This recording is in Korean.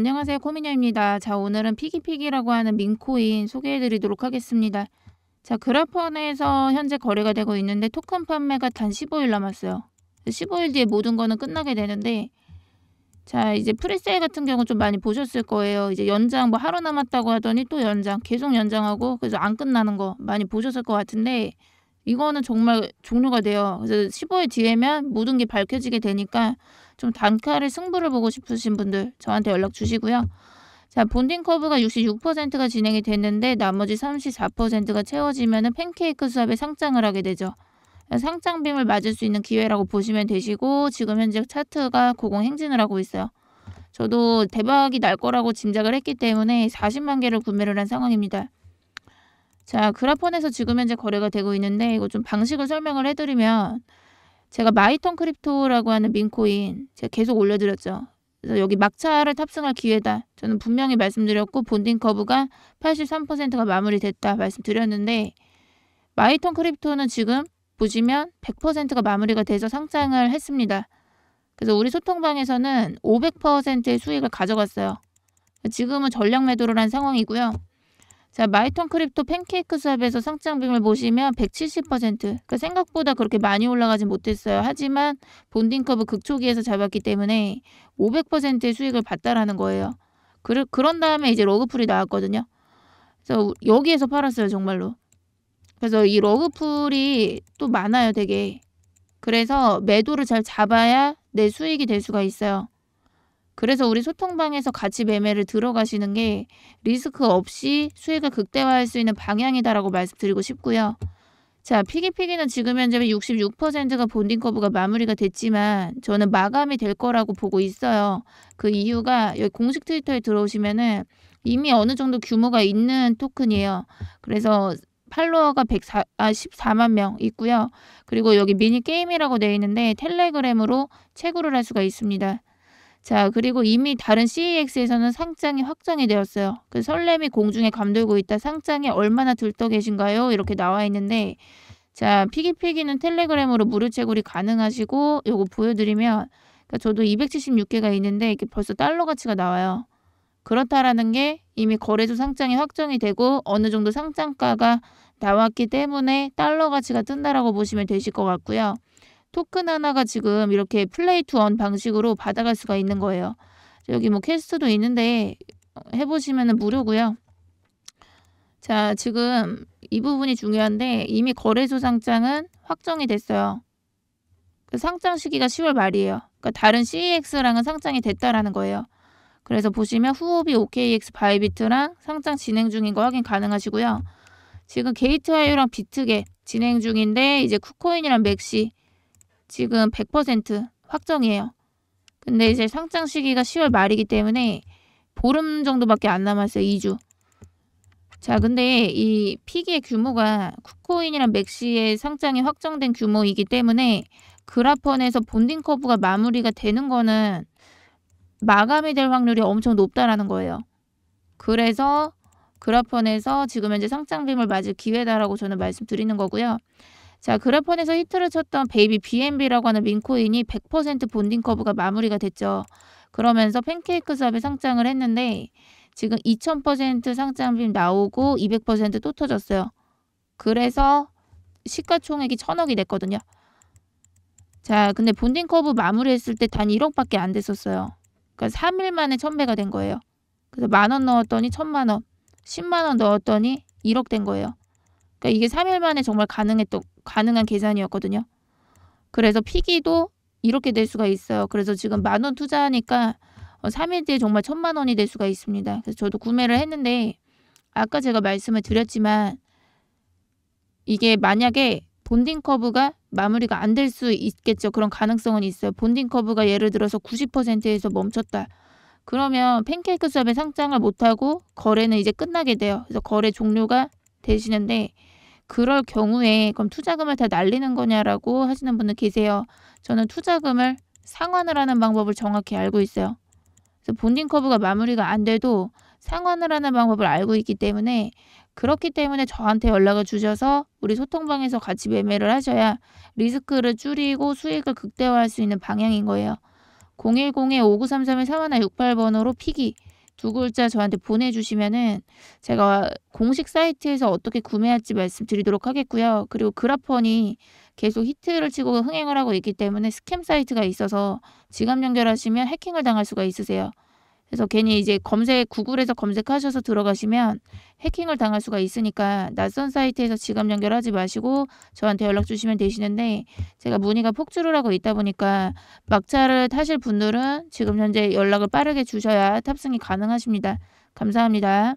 안녕하세요. 코미녀입니다. 자, 오늘은 피기피기라고 하는 민코인 소개해드리도록 하겠습니다. 자, 그라펀에서 현재 거래가 되고 있는데 토큰 판매가 단 15일 남았어요. 15일 뒤에 모든 거는 끝나게 되는데 자, 이제 프리세일 같은 경우 좀 많이 보셨을 거예요. 이제 연장 뭐 하루 남았다고 하더니 또 연장, 계속 연장하고 그래서 안 끝나는 거 많이 보셨을 것 같은데 이거는 정말 종료가 돼요. 그래서 15일 뒤에면 모든 게 밝혀지게 되니까 좀단칼의 승부를 보고 싶으신 분들 저한테 연락 주시고요. 자, 본딩 커브가 66%가 진행이 됐는데 나머지 34%가 채워지면 팬케이크 수업에 상장을 하게 되죠. 상장빔을 맞을 수 있는 기회라고 보시면 되시고 지금 현재 차트가 고공 행진을 하고 있어요. 저도 대박이 날 거라고 짐작을 했기 때문에 40만 개를 구매를 한 상황입니다. 자, 그라폰에서 지금 현재 거래가 되고 있는데 이거 좀 방식을 설명을 해드리면 제가 마이턴 크립토라고 하는 민코인 제가 계속 올려드렸죠. 그래서 여기 막차를 탑승할 기회다. 저는 분명히 말씀드렸고 본딩 커브가 83%가 마무리됐다 말씀드렸는데 마이턴 크립토는 지금 보시면 100%가 마무리가 돼서 상장을 했습니다. 그래서 우리 소통방에서는 500%의 수익을 가져갔어요. 지금은 전략 매도를 한 상황이고요. 자, 마이톤 크립토 팬케이크 수업에서 성장빔을 보시면 170%. 그러니까 생각보다 그렇게 많이 올라가진 못했어요. 하지만 본딩 커브 극초기에서 잡았기 때문에 500%의 수익을 봤다라는 거예요. 그러, 그런 다음에 이제 러그풀이 나왔거든요. 그래서 여기에서 팔았어요, 정말로. 그래서 이 러그풀이 또 많아요, 되게. 그래서 매도를 잘 잡아야 내 수익이 될 수가 있어요. 그래서 우리 소통방에서 같이 매매를 들어가시는 게 리스크 없이 수익을 극대화할 수 있는 방향이다라고 말씀드리고 싶고요. 자, 피기피기는 지금 현재 66%가 본딩 커브가 마무리가 됐지만 저는 마감이 될 거라고 보고 있어요. 그 이유가 여기 공식 트위터에 들어오시면은 이미 어느 정도 규모가 있는 토큰이에요. 그래서 팔로워가 104, 아, 14만 명 있고요. 그리고 여기 미니 게임이라고 되어 있는데 텔레그램으로 채굴을 할 수가 있습니다. 자, 그리고 이미 다른 CEX에서는 상장이 확정이 되었어요. 그 설렘이 공중에 감돌고 있다. 상장에 얼마나 들떠 계신가요? 이렇게 나와 있는데 자, 피기피기는 텔레그램으로 무료 채굴이 가능하시고 요거 보여드리면 그러니까 저도 276개가 있는데 이게 벌써 달러 가치가 나와요. 그렇다라는 게 이미 거래소 상장이 확정이 되고 어느 정도 상장가가 나왔기 때문에 달러 가치가 뜬다라고 보시면 되실 것 같고요. 토큰 하나가 지금 이렇게 플레이 투 원 방식으로 받아갈 수가 있는 거예요. 여기 뭐 퀘스트도 있는데 어, 해보시면 무료고요. 자 지금 이 부분이 중요한데 이미 거래소 상장은 확정이 됐어요. 그 상장 시기가 10월 말이에요. 그러니까 다른 CEX랑은 상장이 됐다라는 거예요. 그래서 보시면 후오비 OKX 바이비트랑 상장 진행 중인 거 확인 가능하시고요. 지금 게이트와이랑 비트게 진행 중인데 이제 쿠코인이랑 맥시 지금 100% 확정이에요. 근데 음. 이제 상장 시기가 10월 말이기 때문에 보름 정도밖에 안 남았어요. 2주. 자, 근데 이 피기의 규모가 쿠코인이랑 맥시의 상장이 확정된 규모이기 때문에 그라펀에서 본딩 커브가 마무리가 되는 거는 마감이 될 확률이 엄청 높다라는 거예요. 그래서 그라펀에서 지금 현재 상장빔을 맞을 기회다라고 저는 말씀드리는 거고요. 자, 그래폰에서 히트를 쳤던 베이비 BNB라고 하는 민코인이 100% 본딩 커브가 마무리가 됐죠. 그러면서 팬케이크 수업에 상장을 했는데 지금 2000% 상장빔 나오고 200%또 터졌어요. 그래서 시가총액이 1 0 0 0억이 됐거든요. 자, 근데 본딩 커브 마무리했을 때 단 1억밖에 안 됐었어요. 그러니까 3일 만에 1000배가 된 거예요. 그래서 만 원 넣었더니 1000만 원, 10만 원 넣었더니 1억 된 거예요. 그러니까 이게 3일 만에 정말 가능했던 가능한 계산이었거든요. 그래서 피기도 이렇게 될 수가 있어요. 그래서 지금 만원 투자하니까 3일 어, 뒤에 정말 천만 원이 될 수가 있습니다. 그래서 저도 구매를 했는데 아까 제가 말씀을 드렸지만 이게 만약에 본딩 커브가 마무리가 안 될 수 있겠죠. 그런 가능성은 있어요. 본딩 커브가 예를 들어서 90%에서 멈췄다. 그러면 팬케이크 수업에 상장을 못하고 거래는 이제 끝나게 돼요. 그래서 거래 종료가 되시는데 그럴 경우에 그럼 투자금을 다 날리는 거냐라고 하시는 분들 계세요. 저는 투자금을 상환을 하는 방법을 정확히 알고 있어요. 그래서 본딩 커브가 마무리가 안 돼도 상환을 하는 방법을 알고 있기 때문에 그렇기 때문에 저한테 연락을 주셔서 우리 소통방에서 같이 매매를 하셔야 리스크를 줄이고 수익을 극대화할 수 있는 방향인 거예요. 010-5933-4168번으로 피기 두 글자 저한테 보내주시면은 제가 공식 사이트에서 어떻게 구매할지 말씀드리도록 하겠고요. 그리고 그라펀이 계속 히트를 치고 흥행을 하고 있기 때문에 스캠 사이트가 있어서 지갑 연결하시면 해킹을 당할 수가 있으세요. 그래서 괜히 이제 검색 구글에서 검색하셔서 들어가시면 해킹을 당할 수가 있으니까 낯선 사이트에서 지갑 연결하지 마시고 저한테 연락 주시면 되시는데 제가 문의가 폭주를 하고 있다 보니까 막차를 타실 분들은 지금 현재 연락을 빠르게 주셔야 탑승이 가능하십니다. 감사합니다.